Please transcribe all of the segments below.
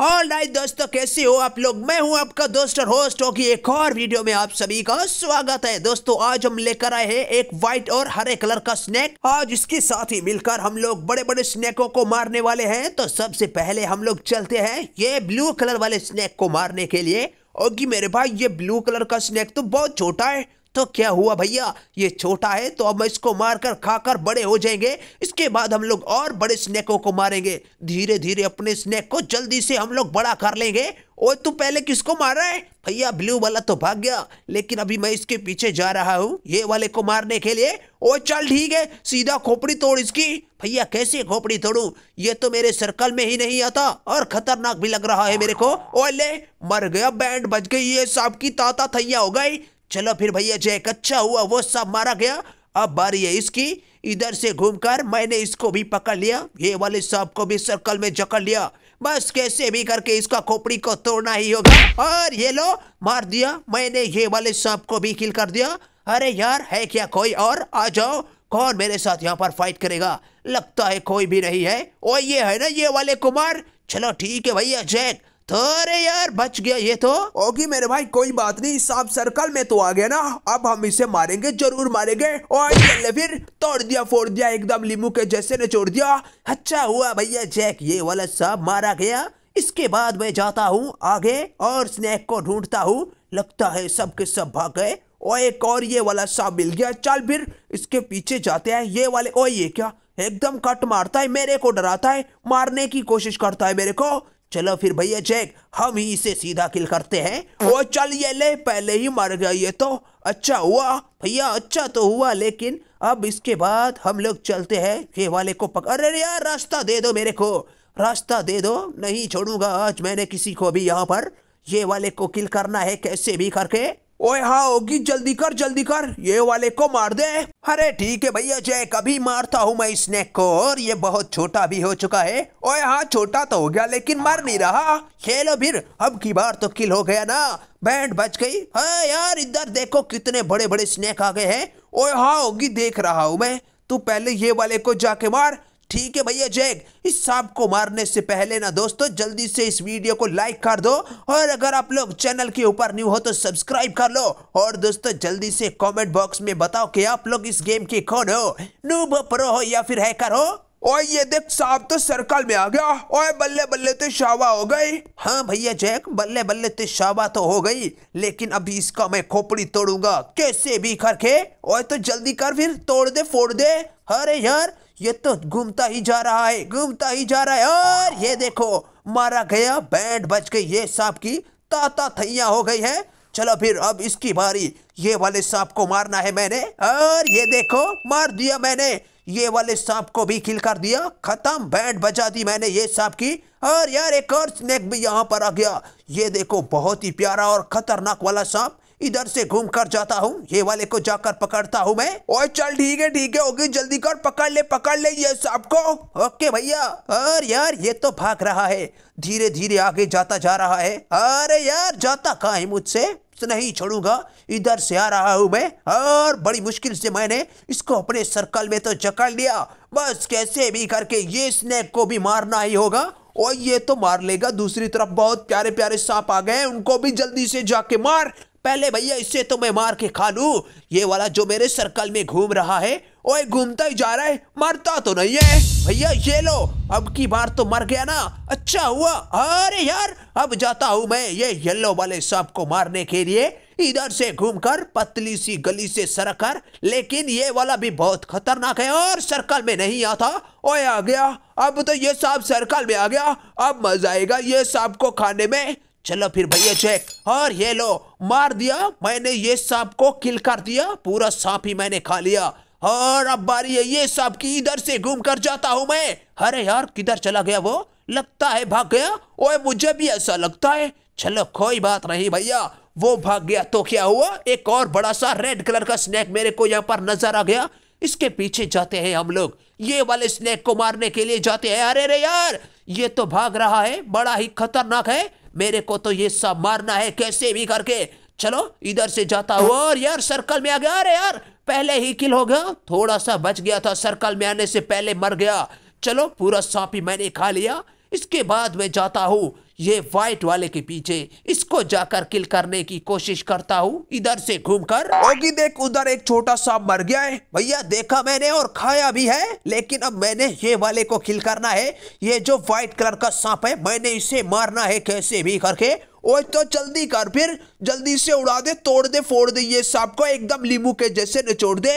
All right दोस्तों कैसे हो आप लोग मैं हूं आपका दोस्त और होस्ट होगी एक और वीडियो में आप सभी का स्वागत है दोस्तों आज हम लेकर आए हैं एक व्हाइट और हरे कलर का स्नैक आज इसके साथ ही मिलकर हम लोग बड़े बड़े स्नैकों को मारने वाले हैं तो सबसे पहले हम लोग चलते हैं ये ब्लू कलर वाले स्नैक को मारने के लिए और मेरे भाई ये ब्लू कलर का स्नैक तो बहुत छोटा है तो क्या हुआ भैया ये छोटा है तो अब इसको मारकर खाकर बड़े हो जाएंगे इसके बाद हम लोग और बड़े स्नैकों को मारेंगे धीरे धीरे अपने स्नैक को जल्दी से हम लोग बड़ा कर लेंगे ओ तू पहले किसको मार रहा है भैया ब्लू वाला तो भाग गया लेकिन अभी मैं इसके पीछे जा रहा हूँ ये वाले को मारने के लिए ओ चल ठीक है सीधा खोपड़ी तोड़ इसकी भैया कैसे खोपड़ी तोड़ू ये तो मेरे सर्कल में ही नहीं आता और खतरनाक भी लग रहा है मेरे को ओ ले मर गया बैंड बज गई ये सबकी ताता थैया हो गई चलो फिर भैया जैक अच्छा हुआ वो सब मारा गया अब बारी है इसकी इधर से घूमकर मैंने इसको भी पकड़ लिया ये वाले सांप को भी सर्कल में जकड़ लिया बस कैसे भी करके इसका खोपड़ी को तोड़ना ही होगा और ये लो मार दिया मैंने ये वाले सांप को भी किल कर दिया अरे यार है क्या कोई और आ जाओ कौन मेरे साथ यहाँ पर फाइट करेगा लगता है कोई भी नहीं है ओ ये है ना ये वाले कुमार चलो ठीक है भैया जैक तो अरे यार बच गया ये तो होगी मेरे भाई कोई बात नहीं सांप सर्कल में तो आ गया ना अब हम इसे मारेंगे जरूर मारेंगे और चले फिर तोड़ दिया फोड़ दिया एकदम लीमू के जैसे ने छोड़ दिया अच्छा हुआ भैया जैक ये वाला सांप मारा गया इसके बाद मैं जाता हूँ आगे और स्नैक को ढूंढता हूँ लगता है सब के सब भाग गए और एक और ये वाला सांप मिल गया चल फिर इसके पीछे जाते हैं ये वाले ओ ये क्या एकदम कट मारता है मेरे को डराता है मारने की कोशिश करता है मेरे को चलो फिर भैया चेक हम ही इसे सीधा किल करते हैं वो चल ये ले पहले ही मर गया ये तो अच्छा हुआ भैया अच्छा तो हुआ लेकिन अब इसके बाद हम लोग चलते हैं ये वाले को पक अरे यार रास्ता दे दो मेरे को रास्ता दे दो नहीं छोड़ूंगा आज मैंने किसी को भी यहाँ पर ये वाले को किल करना है कैसे भी करके ओए हाँ होगी जल्दी कर जल्दी कर ये वाले को मार दे अरे ठीक है भैया जय कभी मारता हूँ मैं स्नेक को और ये बहुत छोटा भी हो चुका है ओए हाँ छोटा तो हो गया लेकिन मर नहीं रहा खेलो फिर अब की बार तो किल हो गया ना बैंड बच गई हाँ यार इधर देखो कितने बड़े बड़े स्नेक आ गए हैं ओए हाँ होगी देख रहा हूँ मैं तू पहले ये वाले को जाके मार ठीक है भैया जैक इस सांप को मारने से पहले ना दोस्तों जल्दी से इस वीडियो को लाइक कर दो और अगर आप लोग चैनल के ऊपर न्यू हो तो सब्सक्राइब कर लो और दोस्तों जल्दी से कमेंट बॉक्स में बताओ कि आप लोग इस गेम के कौन हो नूब प्रो हो या फिर हैकर हो और ये देख सांप तो सर्कल में आ गया और बल्ले बल्ले तो शावा हो गई हाँ भैया जैक बल्ले बल्ले तो शावा तो हो गई लेकिन अभी इसका मैं खोपड़ी तोड़ूंगा कैसे भी करके और तो जल्दी कर फिर तोड़ दे फोड़ दे अरे यार ये तो घूमता ही जा रहा है घूमता ही जा रहा है और ये देखो मारा गया बैंड बच गई ये सांप की ताता थैया हो गई है चलो फिर अब इसकी बारी ये वाले सांप को मारना है मैंने और ये देखो मार दिया मैंने ये वाले सांप को भी खिल कर दिया खत्म बैंड बजा दी मैंने ये सांप की और यार एक और स्नेक भी यहाँ पर आ गया ये देखो बहुत ही प्यारा और खतरनाक वाला सांप इधर से घूम कर जाता हूँ ये वाले को जाकर पकड़ता हूँ मैं और चल ठीक है ठीक है होगी जल्दी कर पकड़ ले पकड़ ले ये सबको ओके भैया और यार ये तो भाग रहा है धीरे धीरे आगे जाता जा रहा है अरे यार जाता कहा है मुझसे नहीं छोड़ूंगा इधर से आ रहा हूं मैं और बड़ी मुश्किल से मैंने इसको अपने सर्कल में तो जकड़ लिया बस कैसे भी करके ये स्नेक को भी मारना ही होगा और ये तो मार लेगा दूसरी तरफ बहुत प्यारे प्यारे सांप आ गए उनको भी जल्दी से जाके मार पहले भैया इससे तो मैं मार के खा लू ये वाला जो मेरे सर्कल में घूम रहा है ओए घूमता ही जा रहा है मरता तो नहीं है भैया ये लो अब की बार तो मर गया ना अच्छा हुआ अरे यार अब जाता हूँ मैं ये येलो वाले सांप को मारने के लिए इधर से घूमकर पतली सी गली से सरक कर लेकिन ये वाला भी बहुत खतरनाक है और सर्कल में नहीं आता ओए आ गया अब तो ये सांप सर्कल में आ गया अब मजा आएगा ये सांप को खाने में चलो फिर भैया चेक और ये लो मार दिया मैंने ये सांप को किल कर दिया पूरा सांप ही मैंने खा लिया और अब बारी है ये सांप की इधर से घूम कर जाता हूं मैं अरे यार किधर चला गया वो लगता है भाग गया ओए मुझे भी ऐसा लगता है चलो कोई बात नहीं भैया वो भाग गया तो क्या हुआ एक और बड़ा सा रेड कलर का स्नैक मेरे को यहाँ पर नजर आ गया इसके पीछे जाते हैं हम लोग ये वाले स्नैक को मारने के लिए जाते हैं अरे रे यार ये तो भाग रहा है बड़ा ही खतरनाक है मेरे को तो ये सब मारना है कैसे भी करके चलो इधर से जाता हुआ और यार सर्कल में आ गया अरे यार पहले ही किल हो गया थोड़ा सा बच गया था सर्कल में आने से पहले मर गया चलो पूरा सांप ही मैंने खा लिया इसके बाद मैं जाता हूँ ये व्हाइट वाले के पीछे इसको जाकर किल करने की कोशिश करता हूँ इधर से घूमकर ओगी देख उधर एक छोटा सांप मर गया है भैया देखा मैंने और खाया भी है लेकिन अब मैंने ये वाले को किल करना है ये जो व्हाइट कलर का सांप है मैंने इसे मारना है कैसे भी करके ओए तो जल्दी कर फिर जल्दी से उड़ा दे तोड़ दे फोड़ दे ये सांप को एकदम लीबू के जैसे निचोड़ दे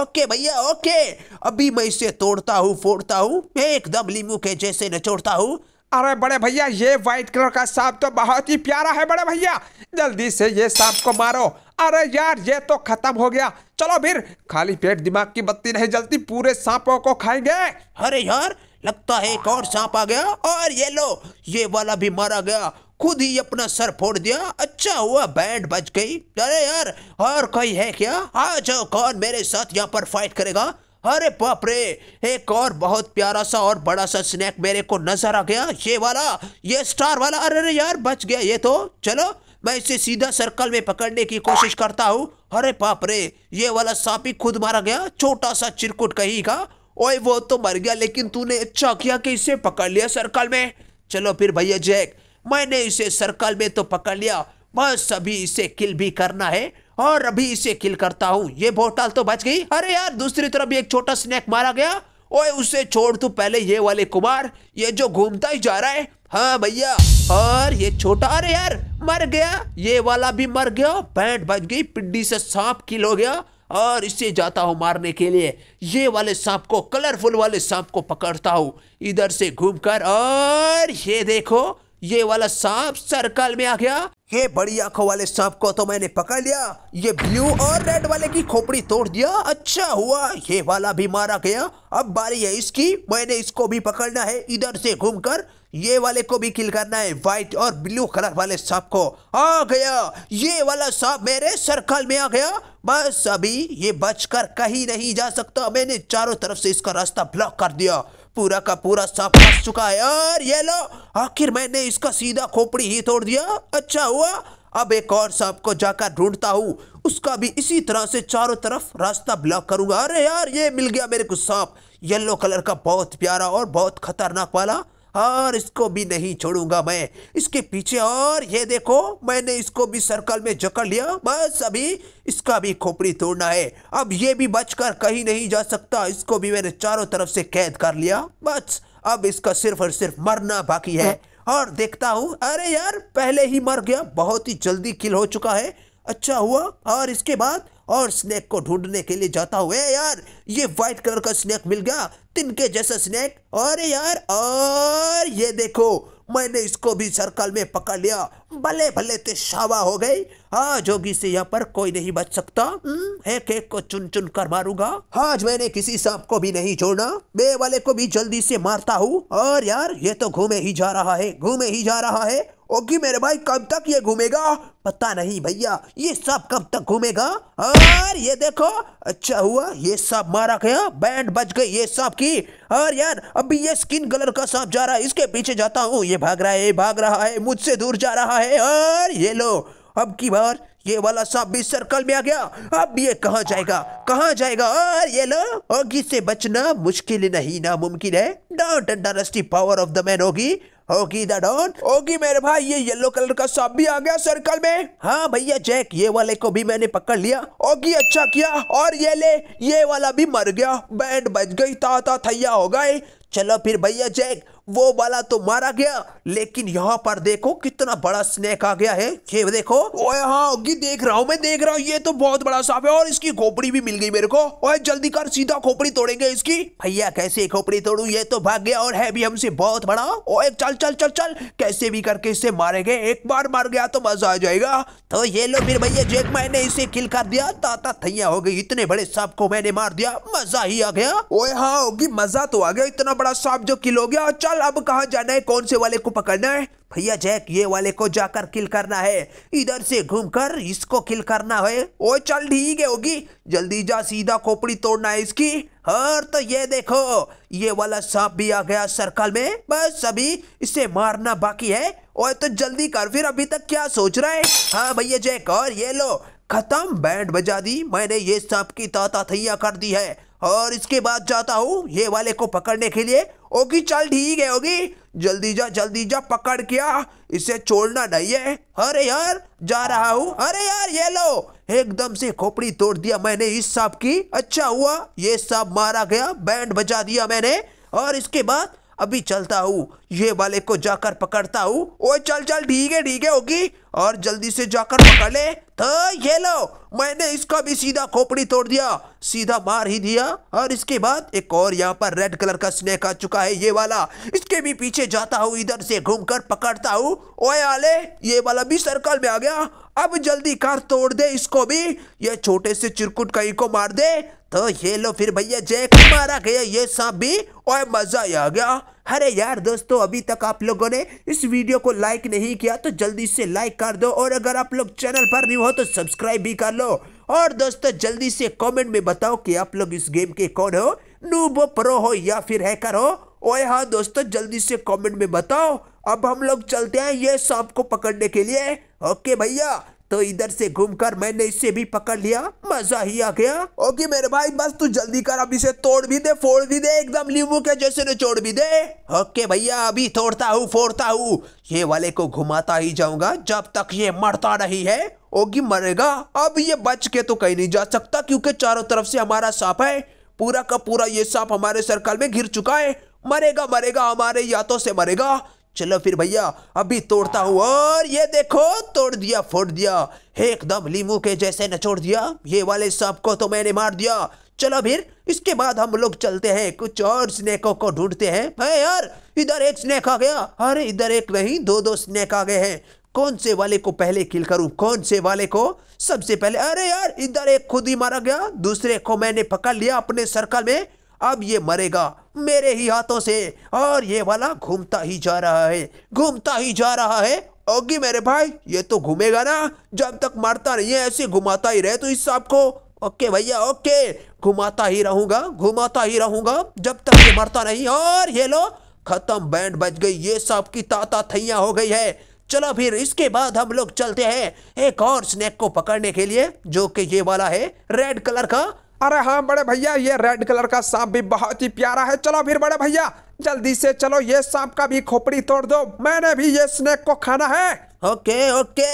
ओके भैया ओके अभी मैं इसे तोड़ता हूँ फोड़ता हूँ एकदम लीबू के जैसे निचोड़ता हूँ अरे बड़े भैया ये व्हाइट कलर का सांप तो बहुत ही प्यारा है बड़े भैया जल्दी से ये सांप को मारो अरे यार ये तो खत्म हो गया चलो फिर खाली पेट दिमाग की बत्ती नहीं जलती पूरे सांपों को खाएंगे अरे यार लगता है एक और सांप आ गया और ये लो ये वाला भी मारा गया खुद ही अपना सर फोड़ दिया अच्छा हुआ बैंड बच गई अरे यार और कोई है क्या आ जाओ कौन मेरे साथ यहाँ पर फाइट करेगा अरे बाप रे एक और बहुत प्यारा सा और बड़ा सा स्नैक मेरे को नजर आ गया ये वाला ये स्टार वाला अरे अरे यार बच गया ये तो चलो मैं इसे सीधा सर्कल में पकड़ने की कोशिश करता हूँ अरे बाप रे ये वाला सांप ही खुद मारा गया छोटा सा चिरकुट कहीं का ओए वो तो मर गया लेकिन तूने अच्छा किया कि इसे पकड़ लिया सर्कल में चलो फिर भैया जैक मैंने इसे सर्कल में तो पकड़ लिया बस अभी इसे किल भी करना है और अभी इसे किल करता हूँ ये बोटाल तो बच गई अरे यार दूसरी तरफ एक छोटा स्नैक मारा गया ओए उसे छोड़ तू पहले ये वाले कुमार ये जो घूमता ही जा रहा है हाँ भैया और ये छोटा अरे यार मर गया ये वाला भी मर गया पैंट बच गई पिड्डी से सांप किल हो गया और इससे जाता हूँ मारने के लिए ये वाले सांप को कलरफुल वाले सांप को पकड़ता हूँ इधर से घूमकर और ये देखो ये वाला सांप सर्कल में आ गया ये बड़ी आंखों वाले सांप को तो मैंने पकड़ लिया ये ब्लू और रेड वाले की खोपड़ी तोड़ दिया अच्छा हुआ ये वाला भी मारा गया अब बारी है इसकी मैंने इसको भी पकड़ना है इधर से घूमकर ये वाले को भी किल करना है व्हाइट और ब्लू कलर वाले सांप को आ गया ये वाला सांप मेरे सर्कल में आ गया बस अभी ये बचकर कहीं नहीं जा सकता मैंने चारों तरफ से इसका रास्ता ब्लॉक कर दिया पूरा का पूरा सांप फंस चुका है और ये लो आखिर मैंने इसका सीधा खोपड़ी ही तोड़ दिया अच्छा हुआ अब एक और सांप को जाकर ढूंढता हूँ उसका भी इसी तरह से चारों तरफ रास्ता ब्लॉक करूंगा अरे यार ये मिल गया मेरे को सांप येलो कलर का बहुत प्यारा और बहुत खतरनाक वाला और इसको भी नहीं छोड़ूंगा मैं इसके पीछे और ये देखो मैंने इसको भी सर्कल में जकड़ लिया बस अभी इसका भी खोपड़ी तोड़ना है अब ये भी बचकर कहीं नहीं जा सकता इसको भी मैंने चारों तरफ से कैद कर लिया बस अब इसका सिर्फ और सिर्फ मरना बाकी है और देखता हूँ अरे यार पहले ही मर गया बहुत ही जल्दी किल हो चुका है अच्छा हुआ और इसके बाद और स्नेक को ढूंढने के लिए जाता हुआ यार ये व्हाइट कलर का स्नेक मिल गया तिनके जैसा स्नेक और यार और ये देखो मैंने इसको भी सर्कल में पकड़ लिया भले भले तो शावा हो गई हाँ जोगी से यहाँ पर कोई नहीं बच सकता एक हम्म। एक को चुन चुन कर मारूंगा आज मैंने किसी सांप को भी नहीं छोड़ना बे वाले को भी जल्दी से मारता हूँ और यार ये तो घूमे ही जा रहा है घूमे ही जा रहा है ओके मेरे भाई कब तक ये घूमेगा पता नहीं भैया ये सब कब तक घूमेगा और ये देखो अच्छा हुआ ये सब मारा गया बैंड बच गई ये सब की और यार अभी ये स्किन कलर का सांप जा रहा है इसके पीछे जाता हूँ ये भाग रहा है भाग रहा है मुझसे दूर जा रहा है और ये लो अब की बार ये वाला सांप भी सर्कल में आ गया अब ये कहा जाएगा कहा जाएगा और ये लो ओगी से बचना मुश्किल नहीं नामुमकिन है dot under power of the man होगी होगी डॉन होगी मेरे भाई ये येलो कलर का सांप भी आ गया सर्कल में हाँ भैया जैक ये वाले को भी मैंने पकड़ लिया होगी अच्छा किया और ये ले ये वाला भी मर गया बैंड बज गई ता थैया हो गए चलो फिर भैया जैक वो वाला तो मारा गया लेकिन यहाँ पर देखो कितना बड़ा स्नेक आ गया है ये देखो ओए हाँ अग्गी देख रहा हूँ मैं देख रहा हूँ ये तो बहुत बड़ा सांप है और इसकी खोपड़ी भी मिल गई मेरे को ओए जल्दी कर सीधा खोपड़ी तोड़ेंगे इसकी भैया कैसे खोपड़ी तोड़ू ये तो भाग गया और है भी हमसे बहुत बड़ा ओए चल चल चल चल कैसे भी करके इसे मारेंगे एक बार मार गया तो मजा आ जाएगा तो ये लो फिर भैया जेक मैंने इसे किल कर दिया ताता थैया हो गई इतने बड़े सांप को मैंने मार दिया मजा ही आ गया ओए हाँ होगी मजा तो आ गया इतना बड़ा सांप जो किल हो गया चल फिलहाल अब कहाँ जाना है कौन से वाले को पकड़ना है भैया जैक ये वाले को जाकर किल करना है इधर से घूमकर इसको किल करना है ओ चल ठीक है होगी जल्दी जा सीधा खोपड़ी तोड़ना है इसकी और तो ये देखो ये वाला सांप भी आ गया सर्कल में बस अभी इसे मारना बाकी है और तो जल्दी कर फिर अभी तक क्या सोच रहा है हाँ भैया जैक और ये लो खत्म बैंड बजा दी मैंने ये सांप की ताता थैया कर दी है और इसके बाद जाता हूँ ये वाले को पकड़ने के लिए ओगी चल ठीक है ओगी जल्दी जा जल्दी जा पकड़ क्या इसे छोड़ना नहीं है अरे यार जा रहा हूँ अरे यार ये लो एकदम से खोपड़ी तोड़ दिया मैंने इस सांप की अच्छा हुआ ये सांप मारा गया बैंड बजा दिया मैंने और इसके बाद अभी चलता हूँ ये वाले को जाकर पकड़ता हूँ ओ चल चल ठीक है ठीक है ओगी और जल्दी से जाकर पकड़ ले तो ये लो मैंने इसका भी सीधा खोपड़ी तोड़ दिया सीधा मार ही दिया और इसके बाद एक और यहाँ पर रेड कलर का स्नेक आ चुका है ये वाला इसके भी पीछे जाता हूँ इधर से घूमकर पकड़ता हूँ ओए आले ये वाला भी सर्कल में आ गया अब जल्दी कार तोड़ दे इसको भी ये छोटे से चिरकुट कहीं को मार दे तो ये लो फिर भैया जय मारा गया ये सांप भी और मजा ही आ गया अरे यार दोस्तों अभी तक आप लोगों ने इस वीडियो को लाइक नहीं किया तो जल्दी से लाइक कर दो और अगर आप लोग चैनल पर न्यू हो तो सब्सक्राइब भी कर लो और दोस्तों जल्दी से कमेंट में बताओ कि आप लोग इस गेम के कौन हो नूबो प्रो हो या फिर हैकर हो ओए हाँ दोस्तों जल्दी से कमेंट में बताओ अब हम लोग चलते हैं ये सांप को पकड़ने के लिए ओके भैया तो इधर से घूमकर मैंने इसे भी पकड़ लिया मजा ही आ गया ओके मेरे भाई बस तू जल्दी कर अब इसे तोड़ भी दे फोड़ भी दे एकदम लीमू के जैसे ने छोड़ भी दे ओके भैया अभी तोड़ता हूँ फोड़ता हूँ ये वाले को घुमाता ही जाऊंगा जब तक ये मरता नहीं है ओगी मरेगा अब ये बच के तो कहीं नहीं जा सकता क्योंकि चारों तरफ से हमारा सांप है पूरा का पूरा ये सांप हमारे सर्कल में घिर चुका है मरेगा मरेगा हमारे यातों से मरेगा चलो फिर भैया अभी तोड़ता हूँ और ये देखो तोड़ दिया फोड़ दिया एकदम लीमू के जैसे नचोड़ दिया ये वाले सांप को तो मैंने मार दिया चलो फिर इसके बाद हम लोग चलते हैं कुछ और स्नेकों को ढूंढते हैं है यार इधर एक स्नेक आ गया अरे इधर एक नहीं दो दो स्नेक आ गए हैं कौन से वाले को पहले किल करूं कौन से वाले को सबसे पहले अरे यार इधर एक खुद ही मारा गया दूसरे को मैंने पकड़ लिया अपने सर्कल में अब ये मरेगा मेरे ही हाथों से और ये वाला घूमता ही जा रहा है घूमता ही जा रहा है ओगी मेरे भाई ये तो घूमेगा ना जब तक मारता नहीं है ऐसे घुमाता ही रहे तो इस सांप को ओके भैया ओके घुमाता ही रहूंगा घुमाता ही रहूंगा जब तक ये मरता नहीं और ये लो खत्म बैंड बज गई ये सांप की ताता थैया हो गई है चलो फिर इसके बाद हम लोग चलते हैं एक और स्नैक को पकड़ने के लिए जो कि ये वाला है रेड कलर का अरे हाँ बड़े भैया ये रेड कलर का सांप भी बहुत ही प्यारा है चलो फिर बड़े भैया जल्दी से चलो ये सांप का भी खोपड़ी तोड़ दो मैंने भी ये स्नेक को खाना है ओके ओके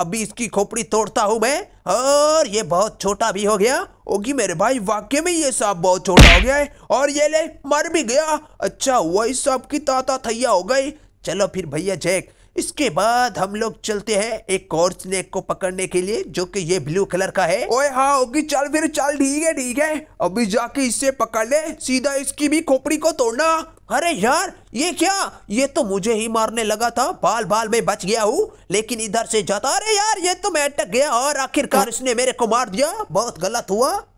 अभी इसकी खोपड़ी तोड़ता हूँ मैं और ये बहुत छोटा भी हो गया ओगी मेरे भाई वाक्य में ये सांप बहुत छोटा हो गया है और ये ले मर भी गया अच्छा वही सांप की ताता थैया हो गई चलो फिर भैया जैक इसके बाद हम लोग चलते हैं एक और स्नेक को पकड़ने के लिए जो कि ये ब्लू कलर का है ओए हाँ होगी चल फिर चल ठीक है ठीक है अभी जाके इसे पकड़ ले सीधा इसकी भी खोपड़ी को तोड़ना अरे यार ये क्या ये तो मुझे ही मारने लगा था बाल बाल में बच गया हूँ लेकिन इधर से जाता अरे यार ये तो मैं अटक गया और आखिरकार हाँ। इसने मेरे को मार दिया बहुत गलत हुआ